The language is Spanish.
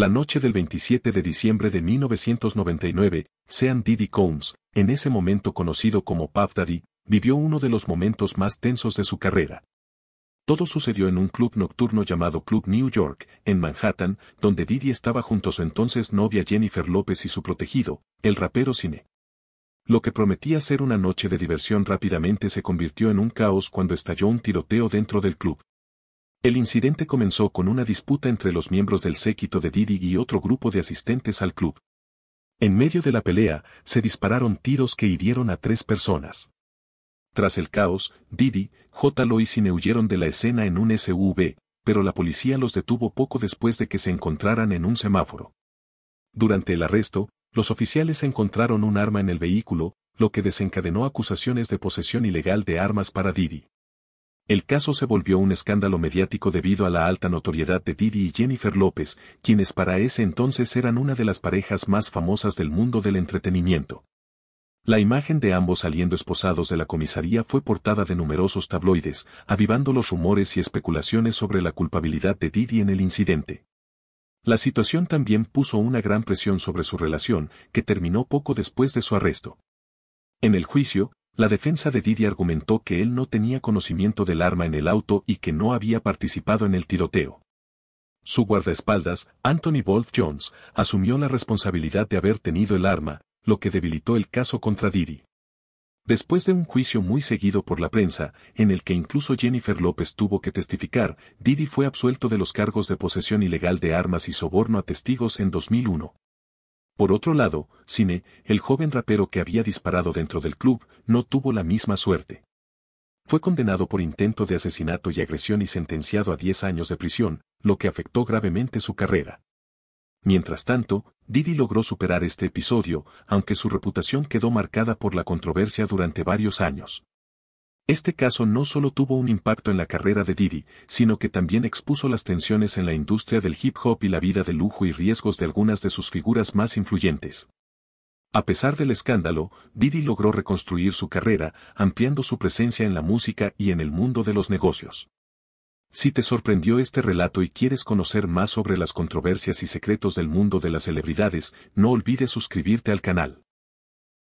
la noche del 27 de diciembre de 1999, Sean Diddy Combs, en ese momento conocido como Puff Daddy, vivió uno de los momentos más tensos de su carrera. Todo sucedió en un club nocturno llamado Club New York, en Manhattan, donde Diddy estaba junto a su entonces novia Jennifer López y su protegido, el rapero Cine. Lo que prometía ser una noche de diversión rápidamente se convirtió en un caos cuando estalló un tiroteo dentro del club. El incidente comenzó con una disputa entre los miembros del séquito de Didi y otro grupo de asistentes al club. En medio de la pelea, se dispararon tiros que hirieron a tres personas. Tras el caos, Didi, J. y Sine huyeron de la escena en un SUV, pero la policía los detuvo poco después de que se encontraran en un semáforo. Durante el arresto, los oficiales encontraron un arma en el vehículo, lo que desencadenó acusaciones de posesión ilegal de armas para Didi. El caso se volvió un escándalo mediático debido a la alta notoriedad de Didi y Jennifer López, quienes para ese entonces eran una de las parejas más famosas del mundo del entretenimiento. La imagen de ambos saliendo esposados de la comisaría fue portada de numerosos tabloides, avivando los rumores y especulaciones sobre la culpabilidad de Didi en el incidente. La situación también puso una gran presión sobre su relación, que terminó poco después de su arresto. En el juicio, la defensa de Didi argumentó que él no tenía conocimiento del arma en el auto y que no había participado en el tiroteo. Su guardaespaldas, Anthony Wolf Jones, asumió la responsabilidad de haber tenido el arma, lo que debilitó el caso contra Didi. Después de un juicio muy seguido por la prensa, en el que incluso Jennifer López tuvo que testificar, Didi fue absuelto de los cargos de posesión ilegal de armas y soborno a testigos en 2001. Por otro lado, Cine, el joven rapero que había disparado dentro del club, no tuvo la misma suerte. Fue condenado por intento de asesinato y agresión y sentenciado a 10 años de prisión, lo que afectó gravemente su carrera. Mientras tanto, Didi logró superar este episodio, aunque su reputación quedó marcada por la controversia durante varios años. Este caso no solo tuvo un impacto en la carrera de Diddy, sino que también expuso las tensiones en la industria del hip hop y la vida de lujo y riesgos de algunas de sus figuras más influyentes. A pesar del escándalo, Diddy logró reconstruir su carrera, ampliando su presencia en la música y en el mundo de los negocios. Si te sorprendió este relato y quieres conocer más sobre las controversias y secretos del mundo de las celebridades, no olvides suscribirte al canal.